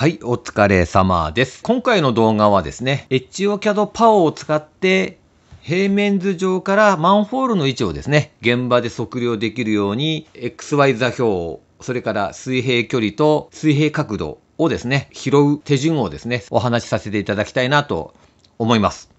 はい、お疲れ様です。今回の動画はですね、HOCAD パオを使って平面図上からマンホールの位置をですね、現場で測量できるように XY 座標、それから水平距離と水平角度をですね、拾う手順をですね、お話しさせていただきたいなと思います。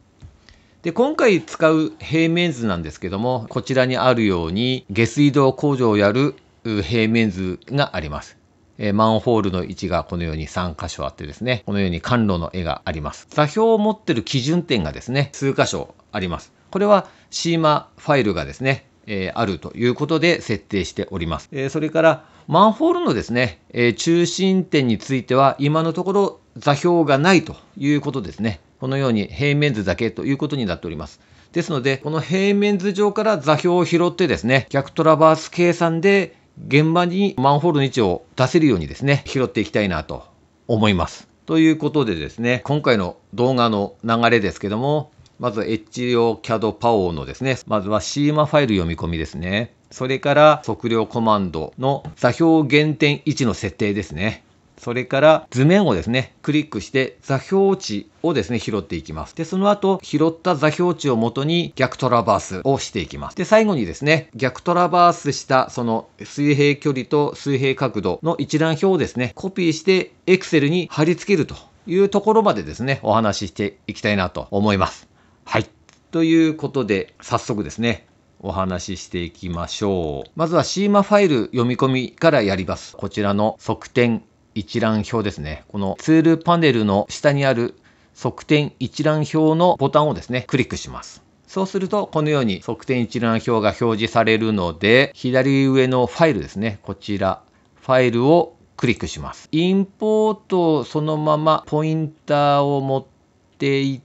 で、今回使う平面図なんですけども、こちらにあるように下水道工場をやる平面図があります。えー、マンホールの位置がこのように3箇所あってですね、このように管路の絵があります。座標を持ってる基準点がですね、数箇所あります。これはシーマファイルがですね、えー、あるということで設定しております。えー、それから、マンホールのですね、え中心点については、今のところ座標がないということですね。このように平面図だけということになっております。ですので、この平面図上から座標を拾ってですね、逆トラバース計算で現場にマンホールの位置を出せるようにですね、拾っていきたいなと思います。ということでですね、今回の動画の流れですけども、まず h l c a d パオのですね、まずは CMA ファイル読み込みですね。それから測量コマンドの座標原点位置の設定ですね。それから図面をですね、クリックして座標値をですね、拾っていきます。で、その後、拾った座標値をもとに逆トラバースをしていきます。で、最後にですね、逆トラバースしたその水平距離と水平角度の一覧表をですね、コピーして Excel に貼り付けるというところまでですね、お話ししていきたいなと思います。はい。ということで、早速ですね、お話ししていきましょう。まずはシーマファイル読み込みからやります。こちらの側点一覧表ですね。このツールパネルの下にある測定一覧表のボタンをですね、クリックします。そうすると、このように測定一覧表が表示されるので、左上のファイルですね、こちら、ファイルをクリックします。インポートをそのままポインターを持ってい、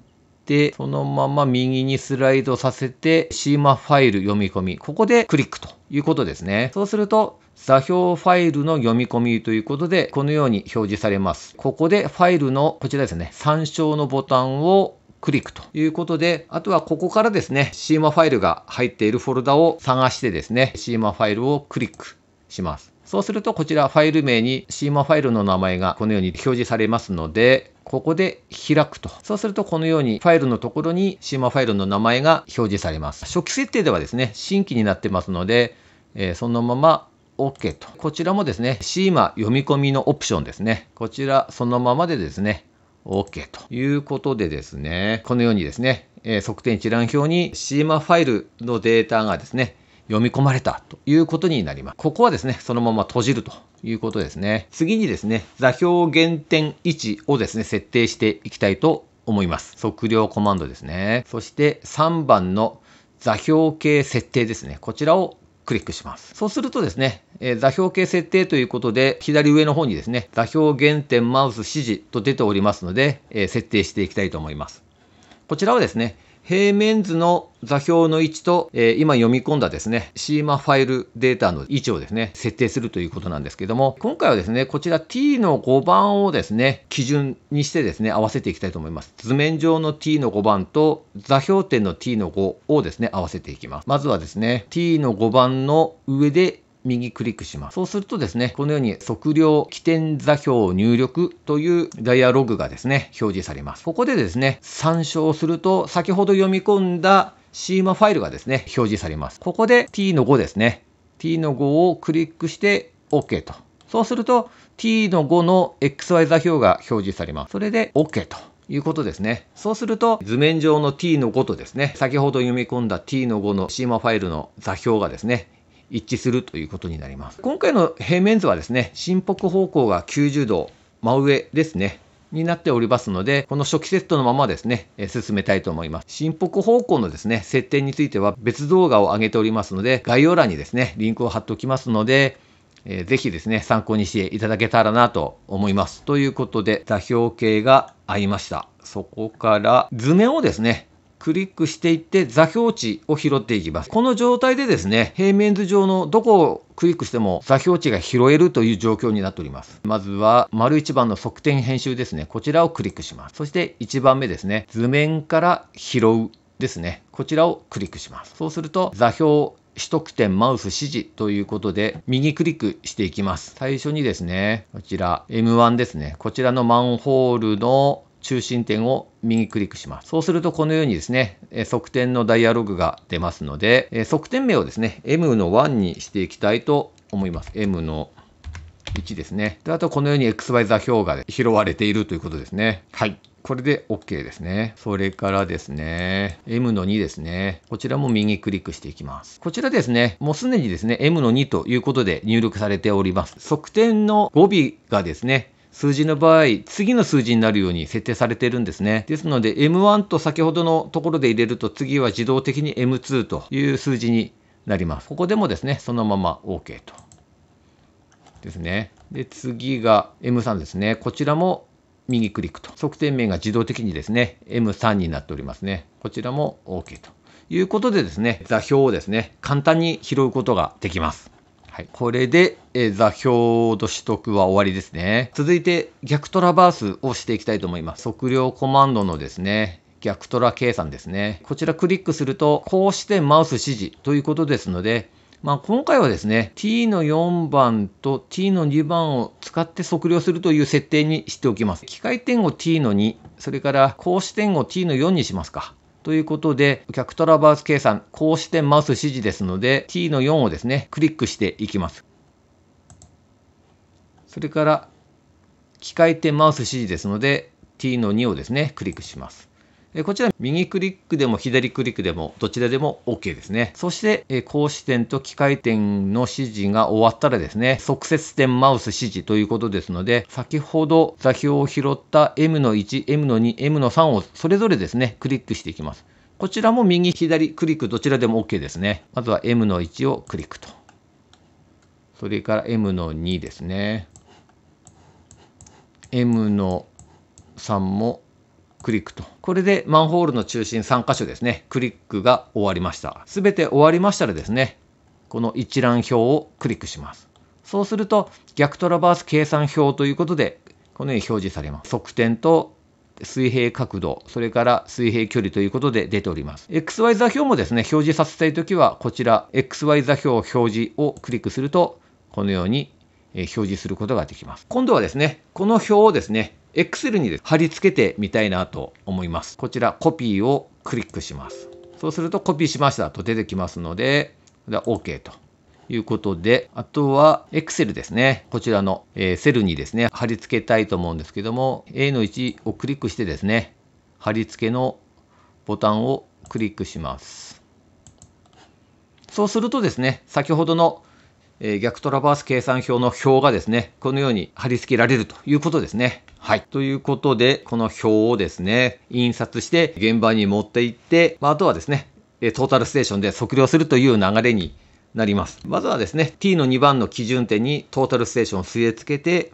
そのまま右にスライドさせて、シーマファイル読み込み、ここでクリックということですね。そうすると、座標ファイルの読み込みということで、このように表示されます。ここでファイルの、こちらですね、参照のボタンをクリックということで、あとはここからですね、シーマファイルが入っているフォルダを探してですね、シーマファイルをクリック。します。そうするとこちらファイル名に CMA ファイルの名前がこのように表示されますので、ここで開くと。そうするとこのようにファイルのところに CMA ファイルの名前が表示されます。初期設定ではですね、新規になってますので、えー、そのまま OK と。こちらもですね、CMA 読み込みのオプションですね。こちらそのままでですね、OK ということでですね、このようにですね、えー、測定一覧表に CMA ファイルのデータがですね、読み込まれたということになります。ここはですね、そのまま閉じるということですね。次にですね、座標原点位置をですね、設定していきたいと思います。測量コマンドですね。そして3番の座標系設定ですね。こちらをクリックします。そうするとですね、えー、座標系設定ということで、左上の方にですね、座標原点マウス指示と出ておりますので、えー、設定していきたいと思います。こちらはですね、平面図の座標の位置と、えー、今読み込んだですね、シーマファイルデータの位置をですね、設定するということなんですけども、今回はですね、こちら t の5番をですね、基準にしてですね、合わせていきたいと思います。図面上の t の5番と座標点の t の5をですね、合わせていきます。まずはですね、t の5番の上で右クリックします。そうするとですね、このように測量起点座標を入力というダイアログがですね、表示されます。ここでですね、参照すると、先ほど読み込んだシーマファイルがですね、表示されます。ここで t の5ですね。t の5をクリックして OK と。そうすると t の5の xy 座標が表示されます。それで OK と。いうことですね。そうすると図面上の t の5とですね、先ほど読み込んだ t の5のシーマファイルの座標がですね、一致するということになります。今回の平面図はですね、新北方向が90度、真上ですね。になっておりますので、この初期セットのままですね、え進めたいと思います。新北方向のですね、設定については別動画を上げておりますので、概要欄にですね、リンクを貼っておきますので、えー、ぜひですね、参考にしていただけたらなと思います。ということで、座標系が合いました。そこから図面をですね、クリックしていって座標値を拾っていきます。この状態でですね、平面図上のどこをクリックしても座標値が拾えるという状況になっております。まずは、丸1番の側転編集ですね。こちらをクリックします。そして1番目ですね、図面から拾うですね。こちらをクリックします。そうすると、座標取得点マウス指示ということで、右クリックしていきます。最初にですね、こちら M1 ですね。こちらのマンホールの中心点を右クリックします。そうするとこのようにですね、側点のダイアログが出ますので、側点名をですね、M の1にしていきたいと思います。M の1ですね。で、あとこのように XY 座標が拾われているということですね。はい。これで OK ですね。それからですね、M の2ですね。こちらも右クリックしていきます。こちらですね、もうすでにですね、M の2ということで入力されております。測定の語尾がですね、数字の場合、次の数字になるように設定されているんですね。ですので、M1 と先ほどのところで入れると、次は自動的に M2 という数字になります。ここでもですね、そのまま OK と。ですね。で、次が M3 ですね。こちらも右クリックと。測定名が自動的にですね、M3 になっておりますね。こちらも OK と。いうことでですね、座標をですね、簡単に拾うことができます。はい、これで、え座標と取得は終わりですね。続いて逆トラバースをしていきたいと思います。測量コマンドのですね、逆トラ計算ですね。こちらクリックすると、こうしてマウス指示ということですので、まあ、今回はですね、t の4番と t の2番を使って測量するという設定にしておきます。機械点を t の2、それから格子点を t の4にしますか。ということで、客トラバース計算、こうしてマウス指示ですので、t の4をですね、クリックしていきます。それから、機械点マウス指示ですので、t の2をですね、クリックします。こちら右クリックでも左クリックでもどちらでも OK ですね。そして、格子点と機械点の指示が終わったらですね、即接点マウス指示ということですので、先ほど座標を拾った M の1、M の2、M の3をそれぞれですね、クリックしていきます。こちらも右、左、クリックどちらでも OK ですね。まずは M の1をクリックと。それから M の2ですね。M の3もクリックと。これでマンホールの中心3箇所ですね、クリックが終わりました。すべて終わりましたらですね、この一覧表をクリックします。そうすると、逆トラバース計算表ということで、このように表示されます。側点と水平角度、それから水平距離ということで出ております。XY 座標もですね、表示させたいときは、こちら、XY 座標表示をクリックすると、このように表示することができます。今度はですね、この表をですね、Excel に貼り付けてみたいなと思います。こちらコピーをクリックします。そうするとコピーしましたと出てきますので、で OK と。いうことで、あとは Excel ですね。こちらの、えー、セルにですね、貼り付けたいと思うんですけども、A の1をクリックしてですね、貼り付けのボタンをクリックします。そうするとですね、先ほどのえー、逆トラバース計算表の表がですね、このように貼り付けられるということですね。はい。ということで、この表をですね、印刷して現場に持って行って、まあ、あとはですね、トータルステーションで測量するという流れになります。まずはですね、t の2番の基準点にトータルステーションを据え付けて、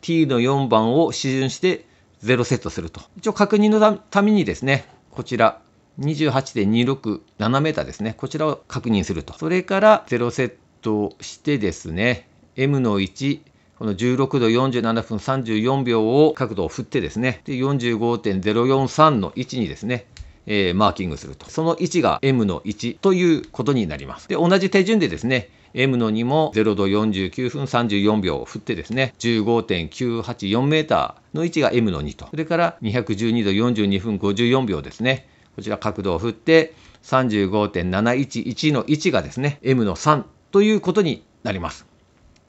t の4番を示準して0セットすると。一応確認のためにですね、こちら、28.267m ですね。こちらを確認すると。それから0セッとしてですね M の1この16度47分34秒を角度を振ってですねで45.043の位置にですねえー、マーキングすると。その位置が M の1ということになります。で、同じ手順でですね、M の2も0度49分34秒を振ってですね、15.984メーターの位置が M の2と。それから212度42分54秒ですね。こちら角度を振って、35.711の位置がですね、M の3ということになります。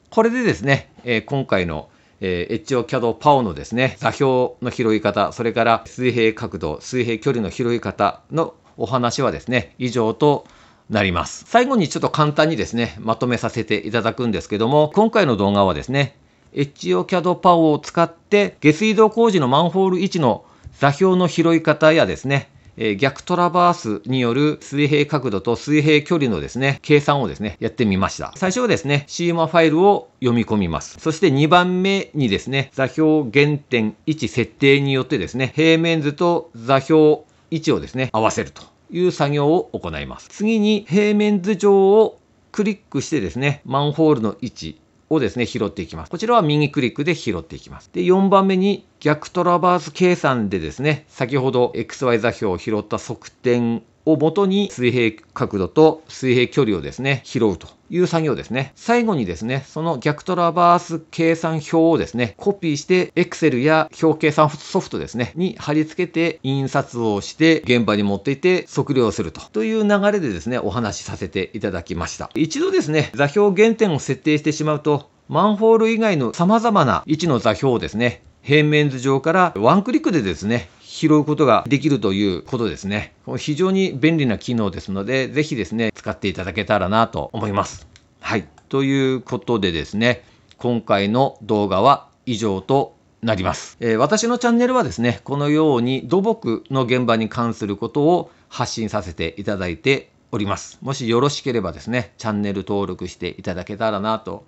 これでですね、えー、今回のえエッジオキャドパオのですね、座標の拾い方、それから水平角度、水平距離の拾い方のお話はですね、以上となります。最後にちょっと簡単にですね、まとめさせていただくんですけども、今回の動画はですね、エッジオキャドパオを使って下水道工事のマンホール位置の座標の拾い方やですね、え逆トラバースによる水平角度と水平距離のですね、計算をですね、やってみました。最初はですね、シーマファイルを読み込みます。そして2番目にですね、座標原点位置設定によってですね、平面図と座標位置をですね、合わせるという作業を行います。次に平面図上をクリックしてですね、マンホールの位置、をですね、拾っていきます。こちらは右クリックで拾っていきます。で、4番目に逆トラバース計算でですね、先ほど XY 座標を拾った側点をもとに水平角度と水平距離をですね、拾うという作業ですね。最後にですね、その逆トラバース計算表をですね、コピーして Excel や表計算ソフトですね、に貼り付けて印刷をして現場に持っていて測量するとという流れでですね、お話しさせていただきました。一度ですね、座標原点を設定してしまうと、マンホール以外の様々な位置の座標をですね、平面図上からワンクリックでですね、拾うことができるということですね。非常に便利な機能ですので、ぜひですね、使っていただけたらなと思います。はい。ということでですね、今回の動画は以上となります、えー、私のチャンネルはですね、このように土木の現場に関することを発信させていただいております。もしよろしければですね、チャンネル登録していただけたらなと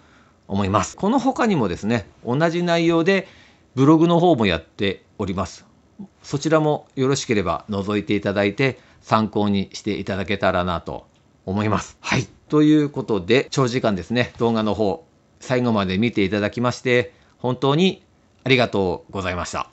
思います。この他にもですね、同じ内容でブログの方もやっております。そちらもよろしければ覗いていただいて参考にしていただけたらなと思います。はい。ということで、長時間ですね、動画の方、最後まで見ていただきまして、本当にありがとうございました。